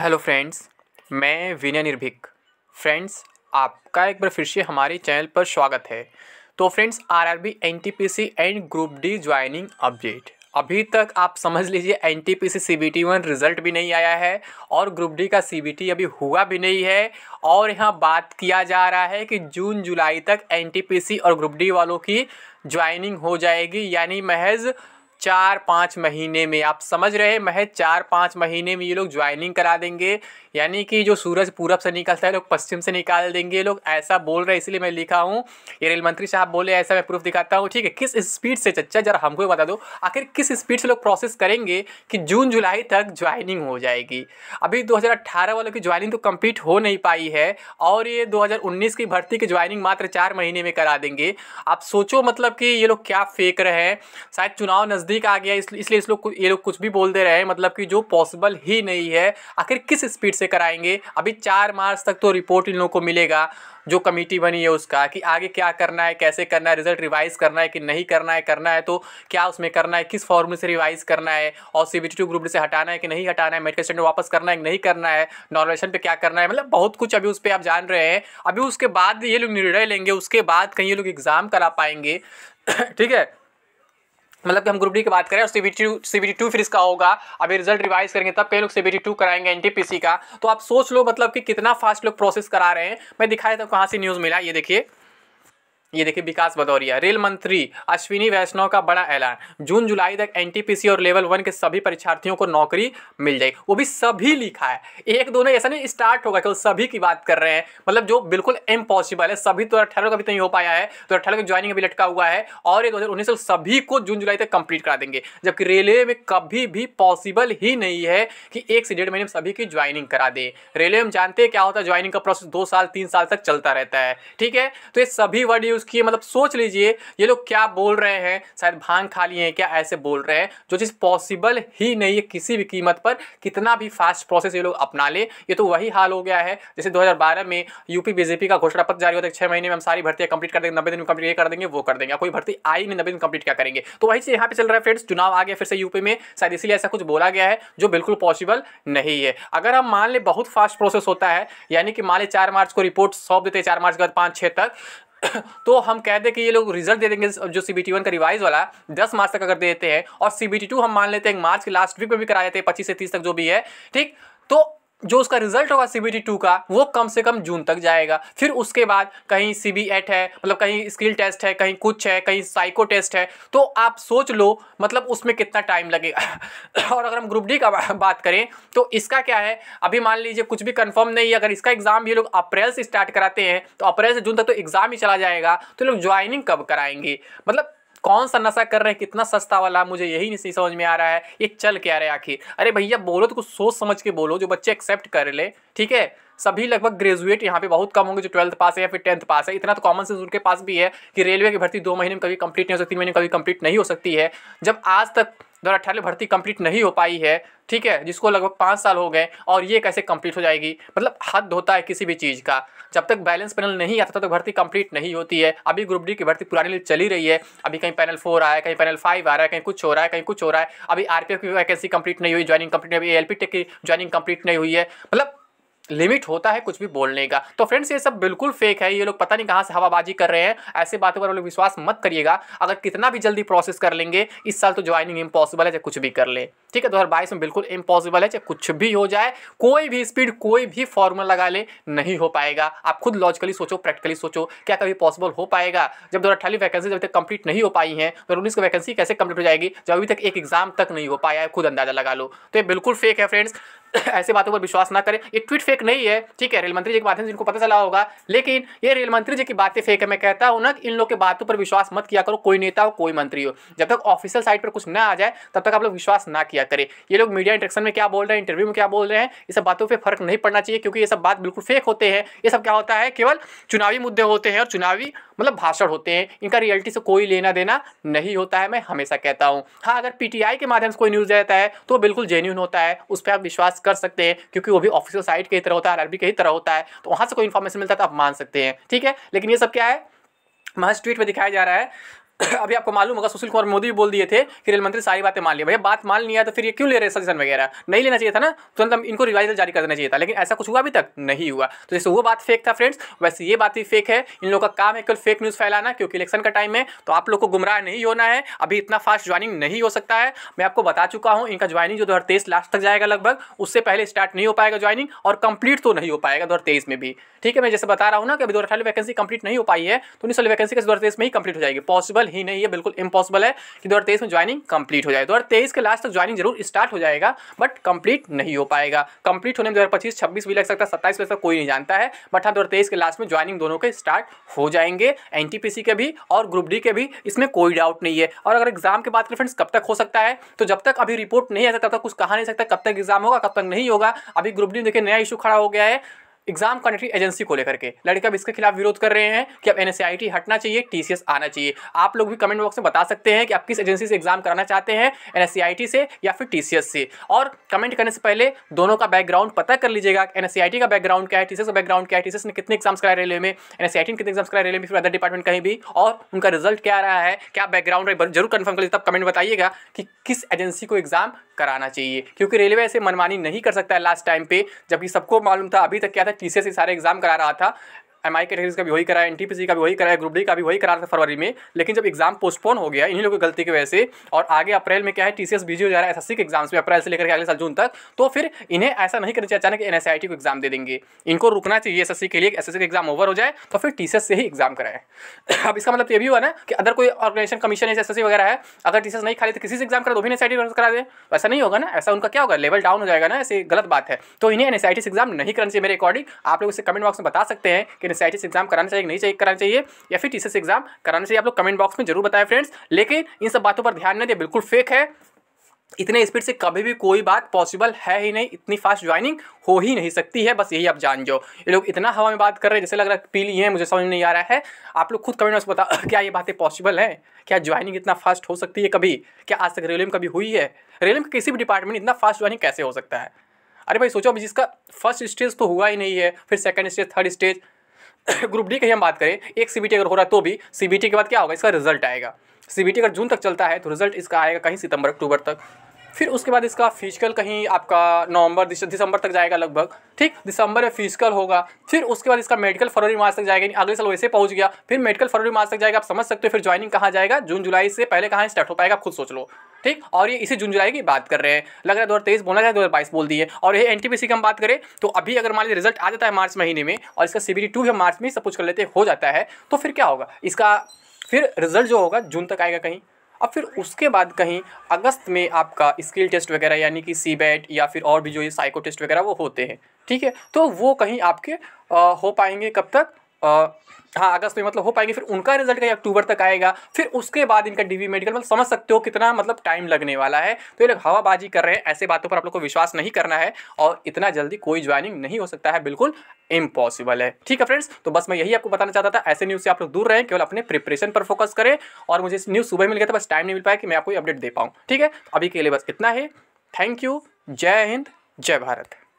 hello friends मैं विनय निर्भिक friends आपका एक बार फिर से हमारे चैनल पर स्वागत है तो friends RRB NTPC and group D joining update अभी तक आप समझ लीजिए N T P C C B T one result भी नहीं आया है और ग्रुप डी का सी बी टी अभी हुआ भी नहीं है और यहाँ बात किया जा रहा है कि जून जुलाई तक एन टी पी सी और ग्रुप डी वालों की ज्वाइनिंग हो जाएगी यानी महज चार पाँच महीने में आप समझ रहे हैं महज चार पाँच महीने में ये लोग ज्वाइनिंग करा देंगे यानी कि जो सूरज पूरब से निकलता है लोग पश्चिम से निकाल देंगे लोग ऐसा बोल रहे हैं इसलिए मैं लिखा हूँ ये रेल मंत्री साहब बोले ऐसा मैं प्रूफ दिखाता हूँ ठीक है किस स्पीड से चच्चा जरा हमको बता दो आखिर किस स्पीड से लोग प्रोसेस करेंगे कि जून जुलाई तक ज्वाइनिंग हो जाएगी अभी दो वालों की ज्वाइनिंग तो कंप्लीट हो नहीं पाई है और ये दो की भर्ती की ज्वाइनिंग मात्र चार महीने में करा देंगे आप सोचो मतलब कि ये लोग क्या फेंक रहे हैं शायद चुनाव नज़दीक आ गया इसलिए इस लोग ये लोग कुछ भी बोल दे रहे हैं मतलब कि जो पॉसिबल ही नहीं है आखिर किस स्पीड से कराएंगे अभी चार मार्च तक तो रिपोर्ट इन लोगों को मिलेगा जो कमेटी बनी है उसका कि आगे क्या करना है कैसे करना है रिजल्ट रिवाइज करना है कि नहीं करना है करना है तो क्या उसमें करना है किस फॉर्मूले से रिवाइज करना है और सी बी ग्रुप से हटाना है कि नहीं हटाना है मेडिकल स्टैंडर्ड वापस करना है कि नहीं करना है नॉर्मेशन पे क्या करना है मतलब बहुत कुछ अभी उस पर आप जान रहे हैं अभी उसके बाद ये लोग निर्णय लेंगे उसके बाद कहीं ये लोग एग्ज़ाम करा पाएंगे ठीक है मतलब कि हम ग्रुप डी की बात करें और सीबीटी सीबीटी टू फिर इसका होगा अभी रिजल्ट रिवाइज करेंगे तब कई लोग सीबीटी टू कराएंगे एनटीपीसी का तो आप सोच लो मतलब कि कितना फास्ट लोग प्रोसेस करा रहे हैं मैं दिखाया था कहाँ से न्यूज़ मिला ये देखिए ये देखिए विकास भदौरिया रेल मंत्री अश्विनी वैष्णव का बड़ा ऐलान जून जुलाई तक एनटीपीसी और लेवल वन के सभी परीक्षार्थियों को नौकरी मिल जाएगी वो भी सभी लिखा है एक दोनों ऐसा नहीं स्टार्ट होगा केवल सभी की बात कर रहे हैं मतलब जो बिल्कुल इम्पॉसिबल है सभी तो अठारह का भी तो नहीं हो पाया है तो अठारह का ज्वाइनिंग अभी लटका हुआ है और एक दो सभी को जून जुलाई तक कंप्लीट करा देंगे जबकि रेलवे में कभी भी पॉसिबल ही नहीं है कि एक से डेढ़ महीने में सभी की ज्वाइनिंग करा दे रेलवे हम जानते हैं क्या होता है ज्वाइनिंग का प्रोसेस दो साल तीन साल तक चलता रहता है ठीक है तो ये सभी वर्ड यूज यूज़ किए मतलब सोच लीजिए ये लोग क्या बोल रहे हैं शायद भांग खा लिए हैं क्या ऐसे बोल रहे हैं जो चीज़ पॉसिबल ही नहीं है किसी भी कीमत पर कितना भी फास्ट प्रोसेस ये लोग अपना ले ये तो वही हाल हो गया है जैसे 2012 में यूपी बीजेपी का घोषणा पत्र जारी होता है छः महीने में हम सारी भर्तियाँ कंप्लीट कर देंगे नब्बे दिन में कंप्लीट ये कर देंगे वो कर देंगे कोई भर्ती आई नहीं नब्बे दिन कंप्लीट क्या करेंगे तो वही चीज़ यहाँ पे चल रहा है फ्रेंड्स चुनाव आ गया फिर से यूपी में शायद इसीलिए ऐसा कुछ बोला गया है जो बिल्कुल पॉसिबल नहीं है अगर हम मान लें बहुत फास्ट प्रोसेस होता है यानी कि मान लें चार मार्च को रिपोर्ट सौंप देते हैं चार मार्च के बाद पाँच छः तक तो हम कह दें कि ये लोग रिजल्ट दे देंगे जो सी बी टी वन का रिवाइज वाला दस मार्च तक अगर दे देते हैं और सी बी टी टू हम मान लेते हैं मार्च के लास्ट वीक में भी करा देते हैं पच्चीस से तीस तक जो भी है ठीक तो जो उसका रिजल्ट होगा सी बी टी टू का वो कम से कम जून तक जाएगा फिर उसके बाद कहीं सी बी एट है मतलब कहीं स्किल टेस्ट है कहीं कुछ है कहीं साइको टेस्ट है तो आप सोच लो मतलब उसमें कितना टाइम लगेगा और अगर हम ग्रुप डी का बात करें तो इसका क्या है अभी मान लीजिए कुछ भी कन्फर्म नहीं है अगर इसका एग्ज़ाम ये लोग अप्रैल से स्टार्ट कराते हैं तो अप्रैल से जून तक तो एग्ज़ाम ही चला जाएगा तो लोग ज्वाइनिंग कब कराएंगे मतलब कौन सा नशा कर रहे हैं कितना सस्ता वाला मुझे यही नहीं समझ में आ रहा है ये चल क्या रहा है आखिर अरे भैया बोलो तो कुछ सोच समझ के बोलो जो बच्चे एक्सेप्ट कर ले ठीक है सभी लगभग ग्रेजुएट यहाँ पे बहुत कम होंगे जो ट्वेल्थ पास है या फिर टेंथ पास है इतना तो कॉमन सेंस उनके पास भी है कि रेलवे की भर्ती दो महीने में कभी कंप्लीट नहीं हो सकती तीन महीने में कभी कंप्लीट नहीं हो सकती है जब आज तक दो भर्ती कंप्लीट नहीं हो पाई है ठीक है जिसको लगभग पाँच साल हो गए और ये कैसे कंप्लीट हो जाएगी मतलब हद होता है किसी भी चीज़ का जब तक बैलेंस पैनल नहीं आता तब तक तो भर्ती कंप्लीट नहीं होती है अभी ग्रुप डी की भर्ती पुरानी चली रही है अभी कहीं पैनल फोर आया कहीं पैनल फाइव आ रहा है कहीं कुछ हो रहा है कहीं कुछ हो रहा है अभी आर की वैकेंसी कंप्लीट नहीं हुई ज्वाइनिंग कंप्लीट नहीं हुई एल टेक की ज्वाइनिंग कंप्लीट नहीं हुई है मतलब लिमिट होता है कुछ भी बोलने का तो फ्रेंड्स ये सब बिल्कुल फेक है ये लोग पता नहीं कहाँ से हवाबाजी कर रहे हैं ऐसे बातों पर लोग विश्वास मत करिएगा अगर कितना भी जल्दी प्रोसेस कर लेंगे इस साल तो ज्वाइनिंग इम्पॉसिबल है चाहे कुछ भी कर ले ठीक है दो में बिल्कुल इम्पॉसिबल है चाहे कुछ भी हो जाए कोई भी स्पीड कोई भी फॉर्मूला लगा ले नहीं हो पाएगा आप खुद लॉजिकली सोचो प्रैक्टिकली सोचो क्या कभी पॉसिबल हो पाएगा जब दो वैकेंसी जब तक कंप्लीट नहीं हो पाई है दो तो उन्नीस की वैकेंसी कैसे कंप्लीट हो जाएगी जब अभी तक एक एग्जाम तक नहीं हो पाया है खुद अंदाजा लगा लो तो ये बिल्कुल फेक है फ्रेंड्स ऐसे बातों पर विश्वास ना करें ये ट्वीट फेक नहीं है ठीक है रेल मंत्री जी के माध्यम से इनको पता चला होगा लेकिन ये रेल मंत्री जी की बातें फेक है मैं कहता हूँ ना कि इन लोग के बातों पर विश्वास मत किया करो कोई नेता हो कोई मंत्री हो जब तक ऑफिशियल साइट पर कुछ ना आ जाए तब तक आप लोग विश्वास ना किया करें ये लोग मीडिया इंटरेक्शन में क्या बोल रहे हैं इंटरव्यू में क्या बोल रहे हैं ये सब बातों पर फर्क नहीं पड़ना चाहिए क्योंकि ये सब बात बिल्कुल फेक होते हैं ये सब क्या होता है केवल चुनावी मुद्दे होते हैं और चुनावी मतलब भाषण होते हैं इनका रियलिटी से कोई लेना देना नहीं होता है मैं हमेशा कहता हूँ हाँ अगर पीटीआई के माध्यम से कोई न्यूज़ रहता है तो बिल्कुल जेन्यून होता है उस पर आप विश्वास प्रयास कर सकते हैं क्योंकि वो भी ऑफिशियल साइट की तरह होता है आरआरबी की तरह होता है तो वहाँ से कोई इन्फॉर्मेशन मिलता है तो आप मान सकते हैं ठीक है लेकिन ये सब क्या है महज ट्वीट में दिखाया जा रहा है अभी आपको मालूम होगा सुशील कुमार मोदी बोल दिए थे कि रेल मंत्री सारी बातें मान ली भैया बात मान लिया तो फिर ये क्यों ले रहे हैं सजेशन वगैरह नहीं लेना चाहिए था ना तुरंत इनको रिवाइजल जारी कर देना चाहिए था लेकिन ऐसा कुछ हुआ अभी तक नहीं हुआ तो जैसे वो बात फेक था फ्रेंड्स वैसे ये बात भी फेक है इन लोगों का काम है केवल फेक न्यूज़ फैलाना क्योंकि इलेक्शन का टाइम है तो आप लोग को गुमराह नहीं होना है अभी इतना फास्ट ज्वाइनिंग नहीं हो सकता है मैं आपको बता चुका हूँ इनका ज्वाइनिंग जो दो लास्ट तक जाएगा लगभग उससे पहले स्टार्ट नहीं हो पाएगा ज्वाइनिंग और कंप्लीट तो नहीं हो पाएगा दो में भी ठीक है मैं जैसे बता रहा हूँ ना कि अभी दो वैकेंसी कंप्लीट नहीं हो पाई है तो उन्नीस वैकेंसी के दो में ही कंप्लीट हो जाएगी पॉसिबल ही नहीं है बिल्कुल इम्पॉसिबल है कि दो में ज्वाइनिंग कंप्लीट हो जाए दो के लास्ट तक ज्वाइनिंग जरूर स्टार्ट हो जाएगा बट कंप्लीट नहीं हो पाएगा कंप्लीट होने में दो हज़ार पच्चीस छब्बीस भी लग सकता है सत्ताईस भी कोई नहीं जानता है बट हाँ दो के लास्ट में ज्वाइनिंग दोनों के स्टार्ट हो जाएंगे एन के भी और ग्रुप डी के भी इसमें कोई डाउट नहीं है और अगर एग्जाम की बात करें फ्रेंड्स कब तक हो सकता है तो जब तक अभी रिपोर्ट नहीं आ सकता तब तक कुछ कहा नहीं सकता कब तक एग्जाम होगा कब तक नहीं होगा अभी ग्रुप डी देखिए नया इशू खड़ा हो गया है एग्जाम कंट्री एजेंसी को लेकर के लड़के अब इसके खिलाफ विरोध कर रहे हैं कि अब एन हटना चाहिए टीसीएस आना चाहिए आप लोग भी कमेंट बॉक्स में बता सकते हैं कि आप किस एजेंसी से एग्जाम कराना चाहते हैं एन से या फिर टी से और कमेंट करने से पहले दोनों का बैकग्राउंड पता कर लीजिएगा एन का बैकग्राउंड क्या है टी का बैकग्राउंड क्या है टीसीएस ने कितने एग्जाम्स कराए रेलवे में एन ने कितने एग्जाम्स कराए रेलवे में फिर अदर डिपार्टमेंट कहीं भी और उनका रिजल्ट क्या रहा है क्या बैकग्राउंड है जरूर कन्फर्म कर लीजिए तब कमेंट बताइएगा कि किस एजेंसी को एग्जाम कराना चाहिए क्योंकि रेलवे ऐसे मनमानी नहीं कर सकता है लास्ट टाइम पे जबकि सबको मालूम था अभी तक क्या था था टीसीएस सारे एग्जाम करा रहा था एम आई कैटेगरीज का भी वही कराया एन टी पी सी का भी वही कराया ग्रुप डी का भी वही करा था फरवरी में लेकिन जब एग्जाम पोस्टपोन हो गया इन्हीं लोगों की गलती की वजह से और आगे अप्रैल में क्या है टी सी एस बिजी हो जा रहा है एस एस सी के एग्जाम्स में अप्रैल से लेकर के अगले साल जून तक तो फिर इन्हें ऐसा नहीं करना चाहिए अचानक एन एस आई टी को एग्जाम दे देंगे इनको रुकना चाहिए एस एस सी के लिए एस एस सी का एग्जाम ओवर हो जाए तो फिर टी सी एस से ही एग्जाम कराएं अब इसका मतलब तो ये भी हुआ ना कि अगर कोई ऑर्गेनाइजेशन कमीशन है एस एस सी वगैरह है अगर टी सी एस नहीं खाली तो किसी से एग्जाम करा दो भी एन एस आई टी करा दे ऐसा नहीं होगा ना ऐसा उनका क्या होगा लेवल डाउन हो जाएगा ना ऐसी गलत बात है तो इन्हें एन एस आई टी से एग्जाम नहीं करना चाहिए मेरे अकॉर्डिंग आप लोग इसे कमेंट बॉक्स में बता सकते हैं कि लेकिन एस एग्जाम कराना चाहिए नहीं चाहिए कराना चाहिए या फिर टी एग्जाम कराना चाहिए आप लोग कमेंट बॉक्स में जरूर बताएं फ्रेंड्स लेकिन इन सब बातों पर ध्यान न दें बिल्कुल फेक है इतने स्पीड से कभी भी कोई बात पॉसिबल है ही नहीं इतनी फास्ट ज्वाइनिंग हो ही नहीं सकती है बस यही आप जान जाओ ये लोग इतना हवा में बात कर रहे हैं जैसे लग रहा है पी लिए हैं मुझे समझ नहीं आ रहा है आप लोग खुद कमेंट बॉक्स बता क्या ये बातें पॉसिबल हैं क्या ज्वाइनिंग इतना फास्ट हो सकती है कभी क्या आज तक रेलवे में कभी हुई है रेलवे में किसी भी डिपार्टमेंट इतना फास्ट ज्वाइनिंग कैसे हो सकता है अरे भाई सोचो अभी जिसका फर्स्ट स्टेज तो हुआ ही नहीं है फिर second stage third stage group D की हम बात करें एक सी अगर हो रहा है तो भी सी के बाद क्या होगा इसका रिजल्ट आएगा सी अगर जून तक चलता है तो रिजल्ट इसका आएगा कहीं सितंबर अक्टूबर तक फिर उसके बाद इसका फिजिकल कहीं आपका नवंबर दिसंबर तक जाएगा लगभग ठीक दिसंबर में फिजिकल होगा फिर उसके बाद इसका मेडिकल फरवरी मार्च तक जाएगा अगले साल वैसे पहुंच गया फिर मेडिकल फरवरी मार्च तक जाएगा आप समझ सकते हो फिर ज्वाइनिंग कहाँ जाएगा जून जुलाई से पहले कहाँ स्टार्ट हो पाएगा खुद सोच लो ठीक और ये इसी जून जुलाई की बात कर रहे हैं लग रहा है दो हज़ार तेईस बोला जाए दो हज़ार बाईस बोल दिए और ये एन की हम बात करें तो अभी अगर मान लीजिए रिजल्ट आ जाता है मार्च महीने में और इसका सी बी टू भी हम मार्च में ही सब कुछ कर लेते हो जाता है तो फिर क्या होगा इसका फिर रिजल्ट जो होगा जून तक आएगा कहीं अब फिर उसके बाद कहीं अगस्त में आपका स्किल टेस्ट वगैरह यानी कि सी बैट या फिर और भी जो ये साइको टेस्ट वगैरह वो होते हैं ठीक है तो वो कहीं आपके आ, हो पाएंगे कब तक हाँ अगस्त में मतलब हो पाएगी फिर उनका रिजल्ट कहीं अक्टूबर तक आएगा फिर उसके बाद इनका डीवी मेडिकल मतलब समझ सकते हो कितना मतलब टाइम लगने वाला है तो ये लोग हवाबाजी कर रहे हैं ऐसे बातों पर आप लोग को विश्वास नहीं करना है और इतना जल्दी कोई ज्वाइनिंग नहीं हो सकता है बिल्कुल इम्पॉसिबल है ठीक है फ्रेंड्स तो बस मैं यही आपको बताना चाहता था ऐसे न्यूज़ से आप लोग दूर रहें केवल अपने प्रिपरेशन पर फोकस करें और मुझे न्यूज़ सुबह मिल गया था बस टाइम नहीं मिल पाया कि मैं आपको अपडेट दे पाऊँ ठीक है अभी के लिए बस इतना है थैंक यू जय हिंद जय भारत